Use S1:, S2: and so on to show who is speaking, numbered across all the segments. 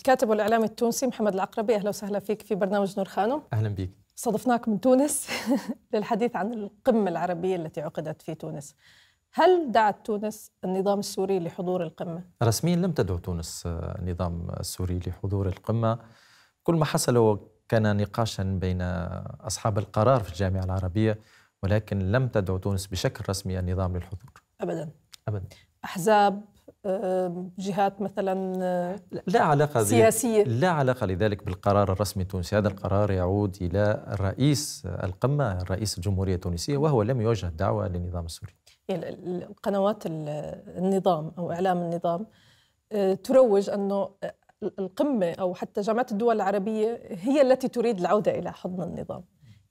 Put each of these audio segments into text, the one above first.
S1: الكاتب والاعلامي التونسي محمد العقربي اهلا وسهلا فيك في برنامج نور خانم اهلا بك استضفناك من تونس للحديث عن القمه العربيه التي عقدت في تونس هل دعت تونس النظام السوري لحضور القمه
S2: رسميا لم تدعو تونس آه، النظام السوري لحضور القمه كل ما حصل كان نقاشا بين اصحاب القرار في الجامعه العربيه ولكن لم تدعو تونس بشكل رسمي النظام للحضور ابدا ابدا
S1: احزاب جهات مثلا لا علاقة سياسية
S2: لا علاقة لذلك بالقرار الرسمي التونسي هذا القرار يعود إلى الرئيس القمة رئيس الجمهورية التونسية وهو لم يوجه دعوة للنظام السوري
S1: القنوات يعني النظام أو إعلام النظام آه، تروج أنه القمة أو حتى جامعة الدول العربية هي التي تريد العودة إلى حضن النظام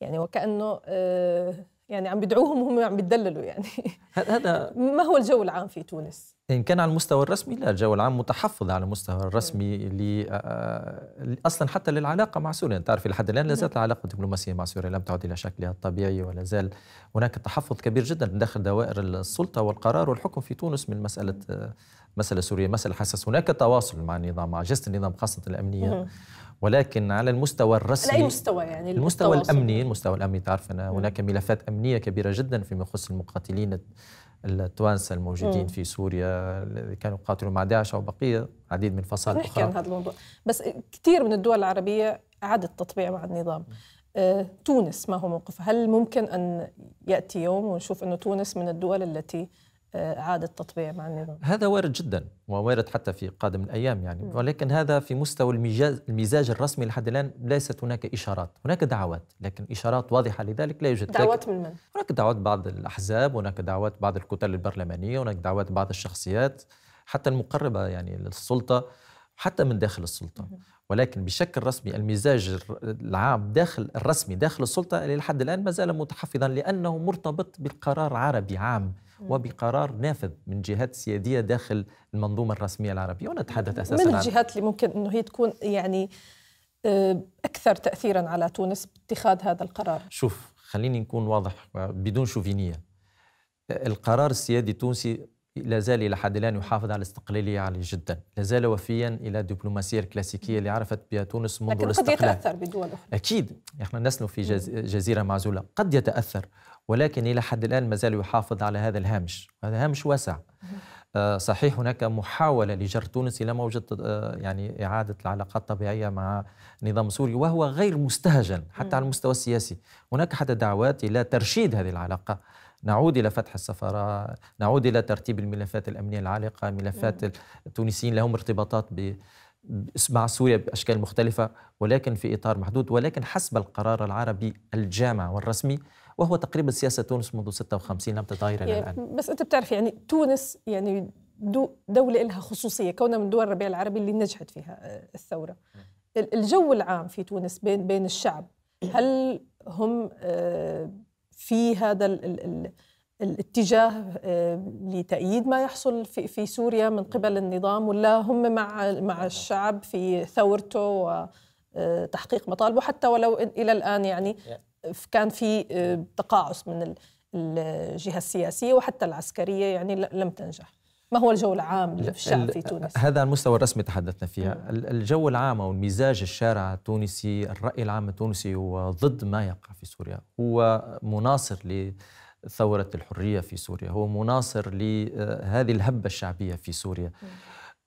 S1: يعني وكأنه آه، يعني عم بدعوهم وهم عم بتدللوا يعني
S2: هذا
S1: ما هو الجو العام في تونس؟
S2: إن كان على المستوى الرسمي لا الجو العام متحفظ على المستوى الرسمي اللي آه، آه، أصلا حتى للعلاقة مع سوريا تعرف لحد الآن لا زالت العلاقة الدبلوماسية مع سوريا لم تعد إلى شكلها الطبيعي ولا زال هناك تحفظ كبير جدا داخل دوائر السلطة والقرار والحكم في تونس من مسألة آه، مسألة سوريا مسألة حساسه هناك تواصل مع النظام مع أجهزة النظام خاصة الأمنية ولكن على المستوى الرسمي على اي مستوى
S1: يعني المستوى الامني
S2: المستوى الامني أنا هناك ملفات امنيه كبيره جدا فيما يخص المقاتلين التوانسه الموجودين مم. في سوريا اللي كانوا يقاتلوا مع داعش او بقيه عديد من الفصائل الاخرى نحكي عن هذا
S1: الموضوع بس كثير من الدول العربيه اعادت تطبيع مع النظام أه، تونس ما هو موقفها هل ممكن ان ياتي يوم ونشوف انه تونس من الدول التي إعادة تطبيع مع النظام
S2: هذا وارد جدا ووارد حتى في قادم الأيام يعني م. ولكن هذا في مستوى المزاج الرسمي لحد الآن ليست هناك إشارات هناك دعوات لكن إشارات واضحة لذلك لا يوجد دعوات من من؟ هناك دعوات بعض الأحزاب هناك دعوات بعض الكتل البرلمانية هناك دعوات بعض الشخصيات حتى المقربة يعني للسلطة حتى من داخل السلطة م. ولكن بشكل رسمي المزاج العام داخل الرسمي داخل السلطة لحد الآن ما زال متحفظا لأنه مرتبط بالقرار عربي عام وبقرار نافذ من جهات سيادية داخل المنظومة الرسمية العربية ونتحدث أساسا من الجهات
S1: اللي ممكن أنه هي تكون يعني آه، أكثر تأثيرا على تونس باتخاذ هذا القرار
S2: شوف خليني نكون واضح آه، بدون شوفينية القرار السيادي التونسي لا زال إلى حد الآن يحافظ على استقلالية عالية جدا لا زال وفيا إلى الدبلوماسية الكلاسيكية اللي عرفت بها تونس منذ لكن الاستقلال قد يتأثر بدول أخرى أكيد إحنا نسلم في جزيرة معزولة قد يتأثر ولكن إلى حد الآن ما زال يحافظ على هذا الهامش هذا هامش واسع آه، صحيح هناك محاولة لجر تونس إلى موجة آه، يعني إعادة العلاقات الطبيعية مع النظام السوري وهو غير مستهجن حتى على المستوى السياسي هناك حتى دعوات إلى ترشيد هذه العلاقة نعود الى فتح السفاره نعود الى ترتيب الملفات الامنيه العالقه ملفات التونسيين لهم ارتباطات ب مع سوريا باشكال مختلفه ولكن في اطار محدود ولكن حسب القرار العربي الجامع والرسمي وهو تقريبا سياسه تونس منذ 56 لم تتغير الى يعني
S1: الان بس انت بتعرف يعني تونس يعني دو دولة لها خصوصية كونها من دول الربيع العربي اللي نجحت فيها آه، الثورة الجو العام في تونس بين بين الشعب هل هم آه، في هذا الاتجاه آه، لتأييد ما يحصل في في سوريا من قبل النظام ولا هم مع مع الشعب في ثورته وتحقيق مطالبه حتى ولو الى الان يعني كان في آه، تقاعس من الجهة السياسية وحتى العسكرية يعني لم تنجح ما هو الجو العام في الشعب في تونس؟
S2: هذا المستوى الرسمي تحدثنا فيه نعم. الجو العام أو مزاج الشارع التونسي الرأي العام التونسي هو ضد ما يقع في سوريا هو مناصر ل ثورة الحرية في سوريا هو مناصر لهذه الهبة الشعبية في سوريا نعم.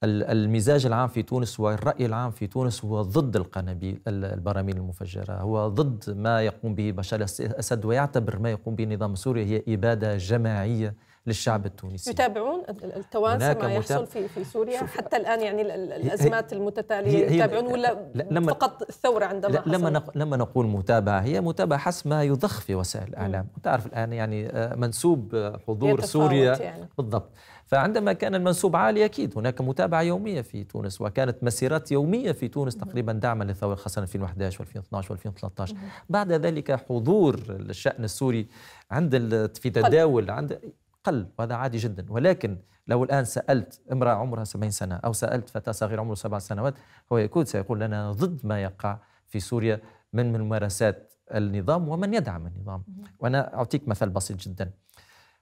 S2: المزاج العام في تونس والرأي العام في تونس هو ضد القنابل البراميل المفجرة هو ضد ما يقوم به بشار الأسد ويعتبر ما يقوم به النظام السوري هي إبادة جماعية للشعب التونسي
S1: يتابعون التوانسه ما يحصل في في سوريا حتى الان يعني الازمات المتتاليه يتابعون ولا
S2: لما فقط
S1: الثوره عندما حصل لما
S2: نق لما نقول متابعه هي متابعه حسب ما يضخ في وسائل الاعلام وتعرف الان يعني آه، منسوب حضور سوريا يعني. بالضبط فعندما كان المنسوب عالي اكيد هناك متابعه يوميه في تونس وكانت مسيرات يوميه في تونس تقريبا دعما للثوره خاصه 2011 و2012 و2013 بعد ذلك حضور الشان السوري عند في تداول عند قل وهذا عادي جدا ولكن لو الآن سألت امرأة عمرها 70 سنة أو سألت فتاة صغيرة عمرها سبع سنوات هو يكون سيقول أنا ضد ما يقع في سوريا من ممارسات النظام ومن يدعم النظام وأنا أعطيك مثل بسيط جدا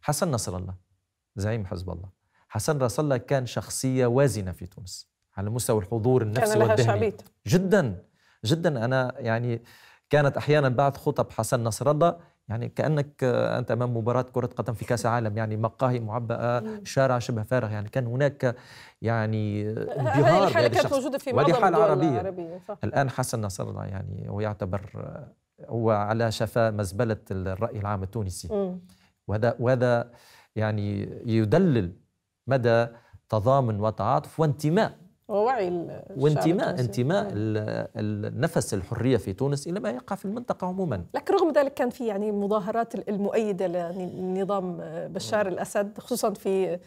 S2: حسن نصر الله زعيم حزب الله حسن نصر الله كان شخصية وازنة في تونس على مستوى الحضور النفسي كان لها والذهني شعبيت. جدا جدا أنا يعني كانت أحيانا بعد خطب حسن نصر الله يعني كانك آه، انت امام مباراه كره قدم في كاس عالم يعني مقاهي معبأه شارع شبه فارغ يعني كان هناك يعني انبهار هذه كانت موجوده في معظم حالة عربية. العربية صح. الان حسن نصر الله يعني هو يعتبر آه، هو على شفا مزبله الراي العام التونسي م. وهذا وهذا يعني يدلل مدى تضامن وتعاطف وانتماء
S1: ووعي وانتماء انتماء نعم.
S2: النفس الحريه في تونس الى ما يقع في المنطقه عموما
S1: لكن رغم ذلك كان في يعني مظاهرات المؤيده لنظام بشار نعم. الاسد خصوصا في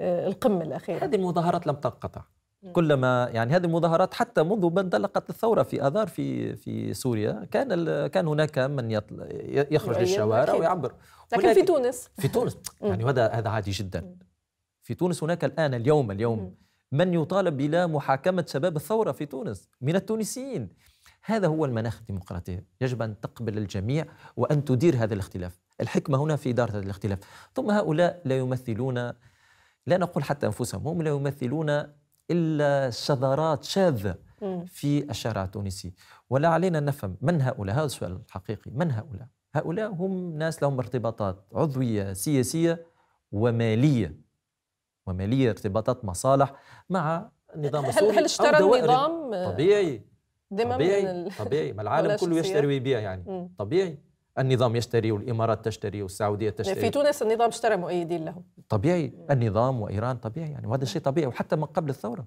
S1: آه، القمه الاخيره هذه المظاهرات لم تنقطع
S2: نعم. كلما يعني هذه المظاهرات حتى منذ ما انطلقت الثوره في اذار في في سوريا كان كان هناك من يخرج يعني للشوارع ويعبر لكن في تونس في تونس يعني هذا هذا عادي جدا في تونس هناك الان اليوم اليوم من يطالب بلا محاكمة شباب الثورة في تونس من التونسيين هذا هو المناخ الديمقراطي يجب أن تقبل الجميع وأن تدير هذا الاختلاف الحكمة هنا في إدارة هذا الاختلاف ثم هؤلاء لا يمثلون لا نقول حتى أنفسهم هم لا يمثلون إلا شذرات شاذة في الشارع التونسي ولا علينا أن نفهم من هؤلاء هذا السؤال الحقيقي من هؤلاء هؤلاء هم ناس لهم ارتباطات عضوية سياسية ومالية وماليه ارتباطات مصالح مع النظام السوري هل, هل اشترى النظام طبيعي
S1: طبيعي طبيعي ما العالم كله يشتري ويبيع
S2: يعني م. طبيعي النظام يشتري والامارات تشتري والسعوديه يعني تشتري في
S1: تونس النظام اشترى مؤيدين له
S2: طبيعي النظام وايران طبيعي يعني وهذا شيء طبيعي وحتى من قبل الثوره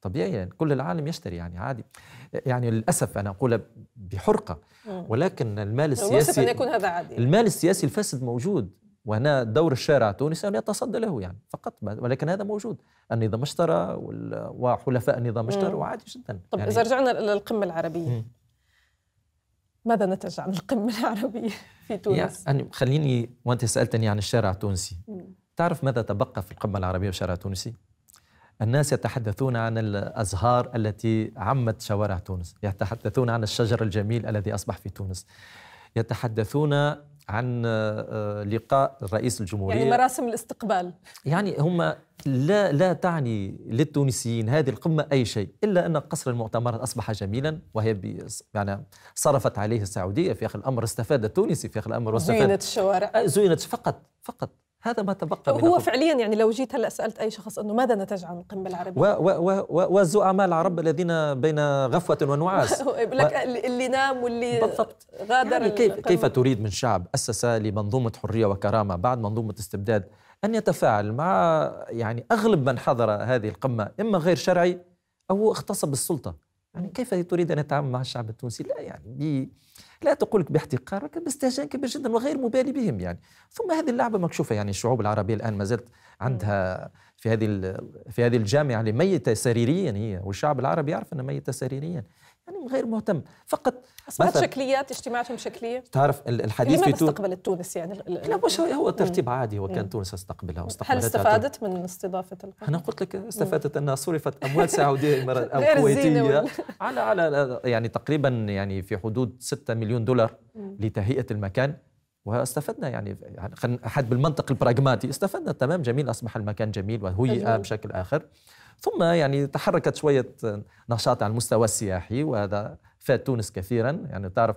S2: طبيعي يعني كل العالم يشتري يعني عادي يعني للاسف انا اقول بحرقه ولكن المال السياسي أن يكون هذا عادي يعني. المال السياسي الفاسد موجود وهنا دور الشارع التونسي أن يتصدى له يعني فقط ولكن هذا موجود النظام اشترى وحلفاء النظام اشترى وعادي جدا طب يعني إذا رجعنا
S1: للقمة العربية مم. ماذا نتج عن القمة العربية في تونس؟
S2: يعني خليني وأنت سألتني عن الشارع التونسي مم. تعرف ماذا تبقى في القمة العربية والشارع التونسي؟ الناس يتحدثون عن الأزهار التي عمت شوارع تونس يتحدثون عن الشجر الجميل الذي أصبح في تونس يتحدثون عن آه، آه، لقاء رئيس الجمهوريه يعني مراسم
S1: الاستقبال
S2: يعني هم لا لا تعني للتونسيين هذه القمه اي شيء الا ان قصر المؤتمرات اصبح جميلا وهي يعني صرفت عليه السعوديه في اخر الامر استفاد التونسي في اخر الامر واستفاد زينت الشوارع آه، زينت فقط فقط هذا ما تبقى هو من
S1: فعليا يعني لو جيت هلا سالت اي شخص انه ماذا نتج عن القمه العربيه
S2: والزعماء العرب الذين بين غفوه ونعاس
S1: لك اللي نام واللي بالضبط غادر يعني كيف, كيف
S2: تريد من شعب اسس لمنظومه حريه وكرامه بعد منظومه استبداد ان يتفاعل مع يعني اغلب من حضر هذه القمه اما غير شرعي او اغتصب السلطه يعني كيف تريد ان يتعامل مع الشعب التونسي لا يعني لا تقول لك باحتقار لكن باستهجان كبير جدا وغير مبالي بهم يعني ثم هذه اللعبه مكشوفه يعني الشعوب العربيه الان ما زالت عندها في هذه في هذه الجامعه اللي ميته سريريا هي والشعب العربي يعرف انها ميته سريريا
S1: يعني غير مهتم فقط اصبحت شكليات اجتماعاتهم شكليه تعرف الحديث في تونس استقبلت تونس يعني, يعني؟ لا مش هو ترتيب عادي هو كان تونس استقبلها واستقبلتها هل استفادت من استضافه انا قلت لك استفادت
S2: انها صرفت اموال سعوديه او كويتيه على على يعني تقريبا يعني في حدود 6 مليون دولار لتهيئه المكان واستفدنا يعني احد بالمنطق البراغماتي استفدنا تمام جميل اصبح المكان جميل وهيئ بشكل اخر ثم يعني تحركت شوية نشاط على المستوى السياحي وهذا فات تونس كثيرا يعني تعرف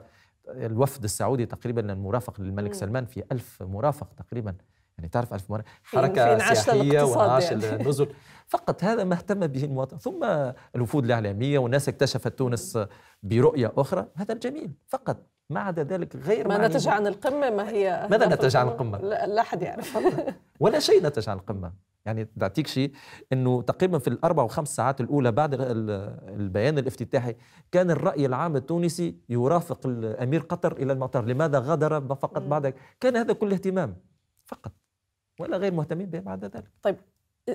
S2: الوفد السعودي تقريبا المرافق للملك سلمان في ألف مرافق تقريبا يعني تعرف ألف مرافق حركة سياحية وعاش يعني. النزل فقط هذا ما اهتم به المواطن ثم الوفود الإعلامية والناس اكتشفت تونس برؤية أخرى هذا الجميل فقط ما عدا ذلك غير ما نتج
S1: عن القمة ما هي ماذا نتج عن القمة؟ لا أحد يعرف
S2: ولا شيء نتج عن القمة يعني بعطيك شيء انه تقريبا في الاربع وخمس ساعات الاولى بعد البيان الافتتاحي كان الراي العام التونسي يرافق الامير قطر الى المطار، لماذا غادر فقط بعد كان هذا كل اهتمام فقط ولا غير مهتمين به بعد ذلك.
S1: طيب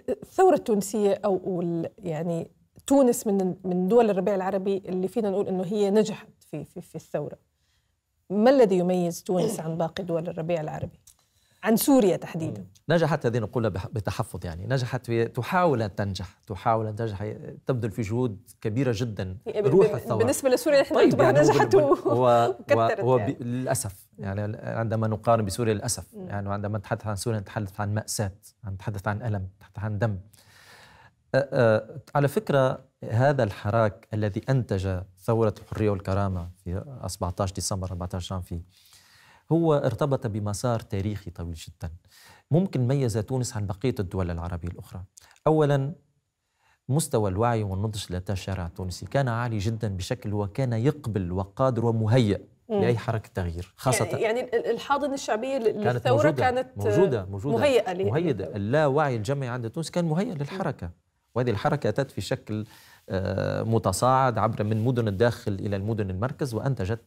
S1: الثوره التونسيه او يعني تونس من من دول الربيع العربي اللي فينا نقول انه هي نجحت في في في الثوره. ما الذي يميز تونس عن باقي دول الربيع العربي؟ عن سوريا تحديدا
S2: نجحت هذه نقولها بتحفظ يعني نجحت تحاول أن تنجح تحاول أن تنجح تبذل في جهود كبيرة جدا يعني روح الثورة بالنسبة
S1: لسوريا نحن طيب يعني نجحت
S2: وكثرت وللاسف يعني. للأسف يعني عندما نقارن بسوريا للأسف يعني عندما نتحدث عن سوريا نتحدث عن مأساة نتحدث عن ألم نتحدث عن دم على فكرة هذا الحراك الذي أنتج ثورة الحرية والكرامة في 17 ديسمبر 14 جانفي هو ارتبط بمسار تاريخي طويل جدا ممكن ميز تونس عن بقية الدول العربية الأخرى أولا مستوى الوعي والنضج لدى الشارع التونسي كان عالي جدا بشكل وكان يقبل وقادر ومهيأ لاي حركه تغيير خاصه يعني,
S1: يعني الحاضنه الشعبيه للثوره كانت موجوده موجوده مهيئه لي. مهيئه
S2: اللاوعي الجمعي عند تونس كان مهيئ للحركه وهذه الحركه اتت في شكل آه، متصاعد عبر من مدن الداخل الى المدن المركز وانتجت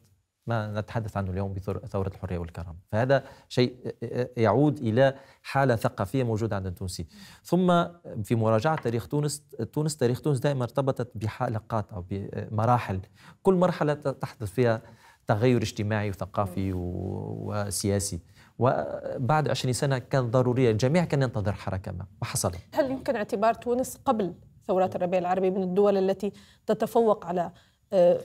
S2: ما نتحدث عنه اليوم بثورة الحرية والكرامة فهذا شيء يعود إلى حالة ثقافية موجودة عند التونسي ثم في مراجعة تاريخ تونس تونس تاريخ تونس دائما ارتبطت بحلقات أو بمراحل كل مرحلة تحدث فيها تغير اجتماعي وثقافي وسياسي وبعد 20 سنة كان ضرورية الجميع كان ينتظر حركة ما وحصل
S1: هل يمكن اعتبار تونس قبل ثورات الربيع العربي من الدول التي تتفوق على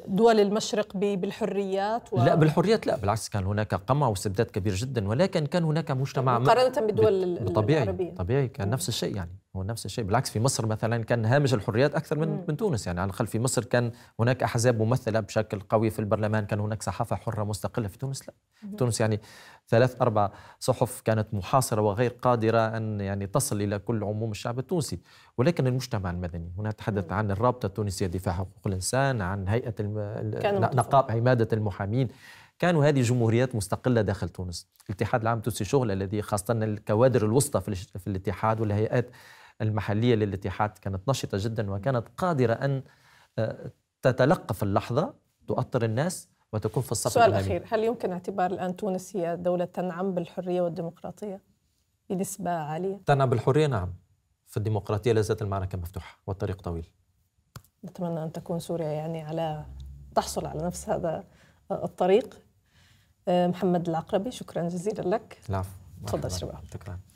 S1: دول المشرق بالحريات و... لا
S2: بالحريات لا بالعكس كان هناك قمع واستبداد كبير جدا ولكن كان هناك مجتمع مقارنة
S1: بالدول طبيعي العربية
S2: طبيعي كان نفس الشيء يعني هو نفس الشيء بالعكس في مصر مثلا كان هامش الحريات اكثر من من تونس يعني على الاقل في مصر كان هناك احزاب ممثله بشكل قوي في البرلمان كان هناك صحافه حره مستقله في تونس لا تونس يعني ثلاث أربع صحف كانت محاصرة وغير قادرة أن يعني تصل إلى كل عموم الشعب التونسي ولكن المجتمع المدني هنا تحدث عن الرابطة التونسية دفاع حقوق الإنسان عن هيئة الم... نقاب عمادة المحامين كانوا هذه جمهوريات مستقلة داخل تونس الاتحاد العام التونسي شغل الذي خاصة الكوادر الوسطى في الاتحاد والهيئات المحلية للاتحاد كانت نشطة جدا وكانت قادرة أن آه، تتلقف اللحظة تؤطر الناس وتكون في الصف السؤال الأخير
S1: هل يمكن اعتبار الآن تونس هي دولة تنعم بالحرية والديمقراطية بنسبة عالية؟
S2: تنعم بالحرية نعم في الديمقراطية لا زالت المعركة مفتوحة والطريق طويل
S1: نتمنى أن تكون سوريا يعني على تحصل على نفس هذا الطريق أه، محمد العقربي شكرا جزيلا لك العفو تفضل شباب شكرا